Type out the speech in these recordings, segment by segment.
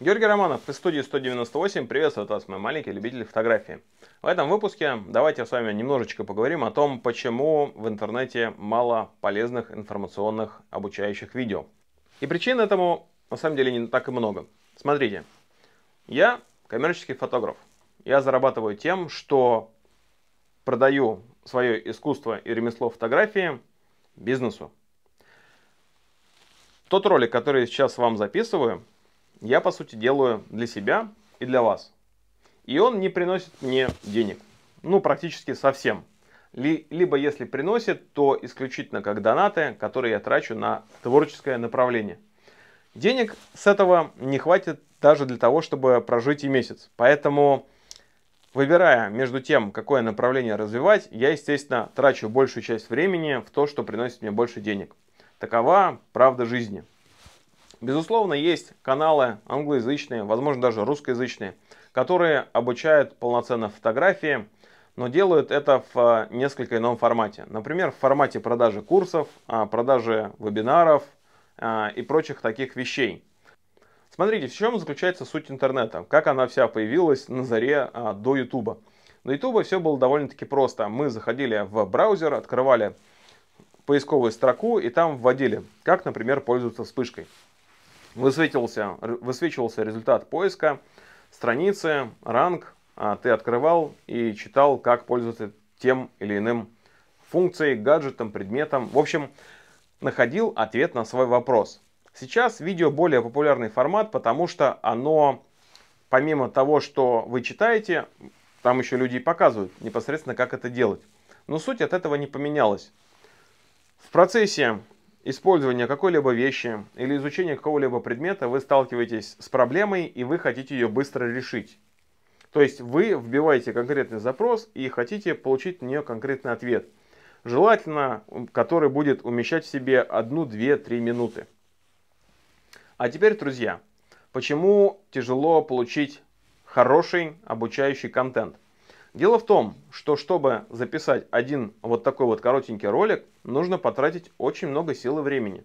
Георгий Романов из студии 198 приветствует вас, мои маленькие любители фотографии. В этом выпуске давайте с вами немножечко поговорим о том, почему в интернете мало полезных информационных обучающих видео. И причин этому на самом деле не так и много. Смотрите, я коммерческий фотограф. Я зарабатываю тем, что продаю свое искусство и ремесло фотографии бизнесу. Тот ролик, который сейчас вам записываю, я, по сути, делаю для себя и для вас. И он не приносит мне денег. Ну, практически совсем. Либо если приносит, то исключительно как донаты, которые я трачу на творческое направление. Денег с этого не хватит даже для того, чтобы прожить и месяц. Поэтому, выбирая между тем, какое направление развивать, я, естественно, трачу большую часть времени в то, что приносит мне больше денег. Такова правда жизни. Безусловно, есть каналы англоязычные, возможно, даже русскоязычные, которые обучают полноценно фотографии, но делают это в а, несколько ином формате. Например, в формате продажи курсов, а, продажи вебинаров а, и прочих таких вещей. Смотрите, в чем заключается суть интернета, как она вся появилась на заре до Ютуба. До Ютуба все было довольно-таки просто. Мы заходили в браузер, открывали поисковую строку и там вводили, как, например, пользоваться вспышкой высветился, высвечивался результат поиска, страницы, ранг, а, ты открывал и читал, как пользоваться тем или иным функцией, гаджетом, предметом. В общем, находил ответ на свой вопрос. Сейчас видео более популярный формат, потому что оно, помимо того, что вы читаете, там еще люди и показывают непосредственно, как это делать. Но суть от этого не поменялась. В процессе использования какой-либо вещи или изучения какого-либо предмета вы сталкиваетесь с проблемой и вы хотите ее быстро решить. То есть вы вбиваете конкретный запрос и хотите получить на нее конкретный ответ. Желательно, который будет умещать в себе 1, 2, 3 минуты. А теперь, друзья, почему тяжело получить хороший обучающий контент? Дело в том, что чтобы записать один вот такой вот коротенький ролик, нужно потратить очень много сил и времени.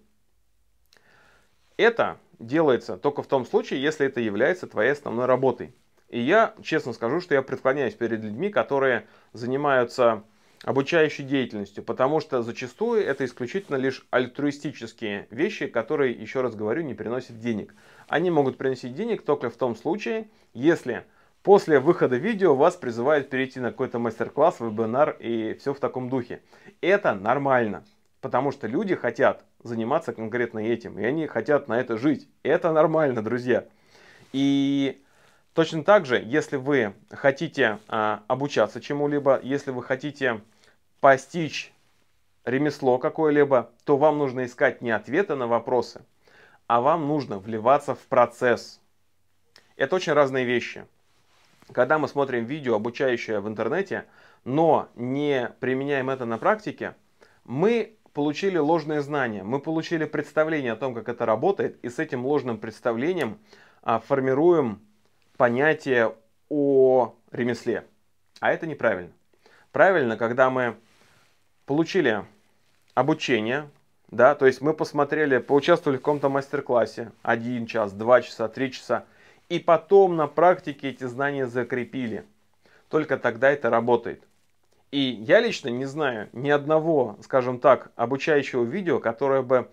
Это делается только в том случае, если это является твоей основной работой. И я честно скажу, что я преклоняюсь перед людьми, которые занимаются обучающей деятельностью, потому что зачастую это исключительно лишь альтруистические вещи, которые, еще раз говорю, не приносят денег. Они могут приносить денег только в том случае, если После выхода видео вас призывают перейти на какой-то мастер-класс, вебинар и все в таком духе. Это нормально, потому что люди хотят заниматься конкретно этим, и они хотят на это жить. Это нормально, друзья. И точно так же, если вы хотите а, обучаться чему-либо, если вы хотите постичь ремесло какое-либо, то вам нужно искать не ответы на вопросы, а вам нужно вливаться в процесс. Это очень разные вещи когда мы смотрим видео, обучающее в интернете, но не применяем это на практике, мы получили ложные знания, мы получили представление о том, как это работает, и с этим ложным представлением а, формируем понятие о ремесле. А это неправильно. Правильно, когда мы получили обучение, да, то есть мы посмотрели, поучаствовали в каком-то мастер-классе, один час, два часа, три часа, и потом на практике эти знания закрепили. Только тогда это работает. И я лично не знаю ни одного, скажем так, обучающего видео, которое бы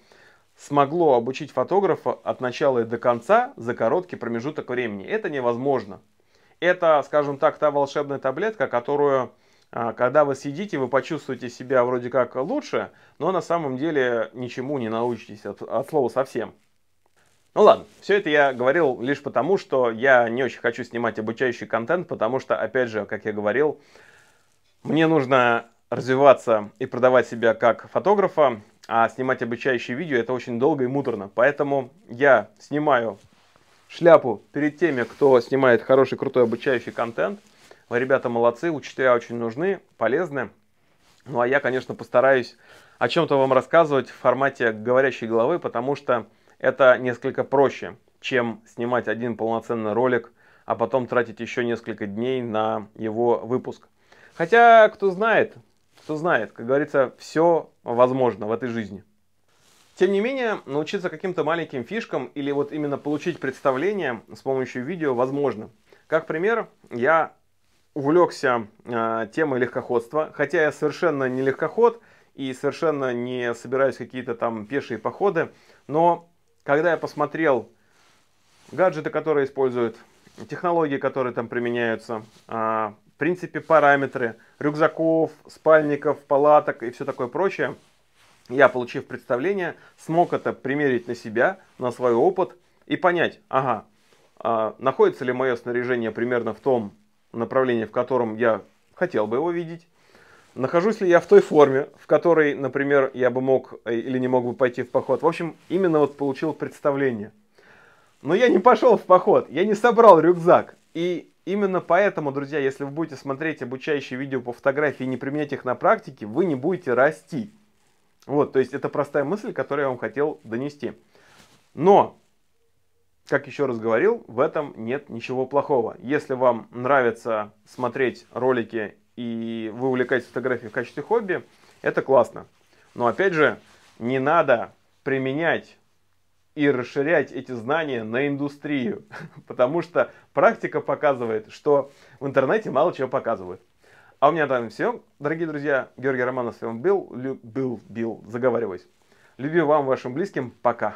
смогло обучить фотографа от начала и до конца за короткий промежуток времени. Это невозможно. Это, скажем так, та волшебная таблетка, которую, а, когда вы съедите, вы почувствуете себя вроде как лучше, но на самом деле ничему не научитесь от, от слова совсем. Ну ладно, все это я говорил лишь потому, что я не очень хочу снимать обучающий контент, потому что, опять же, как я говорил, мне нужно развиваться и продавать себя как фотографа, а снимать обучающие видео это очень долго и муторно. Поэтому я снимаю шляпу перед теми, кто снимает хороший, крутой обучающий контент. Вы, ребята, молодцы, учителя очень нужны, полезны. Ну а я, конечно, постараюсь о чем-то вам рассказывать в формате говорящей головы, потому что это несколько проще, чем снимать один полноценный ролик, а потом тратить еще несколько дней на его выпуск. Хотя, кто знает, кто знает, как говорится, все возможно в этой жизни. Тем не менее, научиться каким-то маленьким фишкам или вот именно получить представление с помощью видео возможно. Как пример, я увлекся э, темой легкоходства, хотя я совершенно не легкоход и совершенно не собираюсь какие-то там пешие походы, но когда я посмотрел гаджеты, которые используют, технологии, которые там применяются, а, в принципе, параметры рюкзаков, спальников, палаток и все такое прочее, я, получив представление, смог это примерить на себя, на свой опыт и понять, ага, а, находится ли мое снаряжение примерно в том направлении, в котором я хотел бы его видеть, Нахожусь ли я в той форме, в которой, например, я бы мог э, или не мог бы пойти в поход? В общем, именно вот получил представление. Но я не пошел в поход, я не собрал рюкзак. И именно поэтому, друзья, если вы будете смотреть обучающие видео по фотографии и не применять их на практике, вы не будете расти. Вот, то есть это простая мысль, которую я вам хотел донести. Но, как еще раз говорил, в этом нет ничего плохого. Если вам нравится смотреть ролики и вы увлекаетесь фотографией в качестве хобби, это классно. Но опять же, не надо применять и расширять эти знания на индустрию, потому что практика показывает, что в интернете мало чего показывают. А у меня там все. Дорогие друзья, Георгий Романов с вами был, был, был, заговариваюсь. Любви вам, вашим близким. Пока.